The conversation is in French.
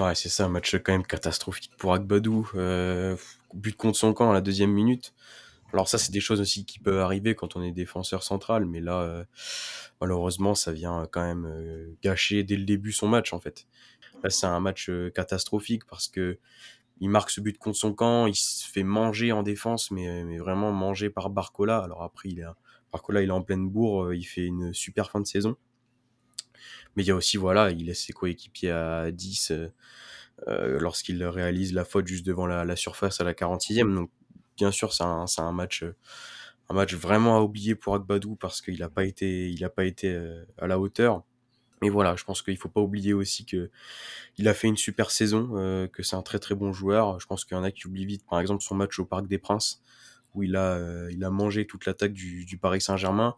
Ouais, c'est ça, un match quand même catastrophique pour Agbadou. Euh, but contre son camp à la deuxième minute. Alors ça, c'est des choses aussi qui peuvent arriver quand on est défenseur central, mais là, euh, malheureusement, ça vient quand même euh, gâcher dès le début son match, en fait. Là, c'est un match catastrophique parce que il marque ce but contre son camp, il se fait manger en défense, mais, vraiment manger par Barcola. Alors après, il Barcola, il est en pleine bourre, il fait une super fin de saison. Mais il y a aussi, voilà, il laisse ses coéquipiers à 10 euh, euh, lorsqu'il réalise la faute juste devant la, surface à la 46e. Donc, bien sûr, c'est un, un, match. Euh, un match vraiment à oublier pour Agbadou parce qu'il n'a pas été, il a pas été à la hauteur. Mais voilà, je pense qu'il ne faut pas oublier aussi qu'il a fait une super saison, que c'est un très très bon joueur. Je pense qu'il y en a qui oublient vite, par exemple, son match au Parc des Princes, où il a, il a mangé toute l'attaque du, du, Paris Saint-Germain.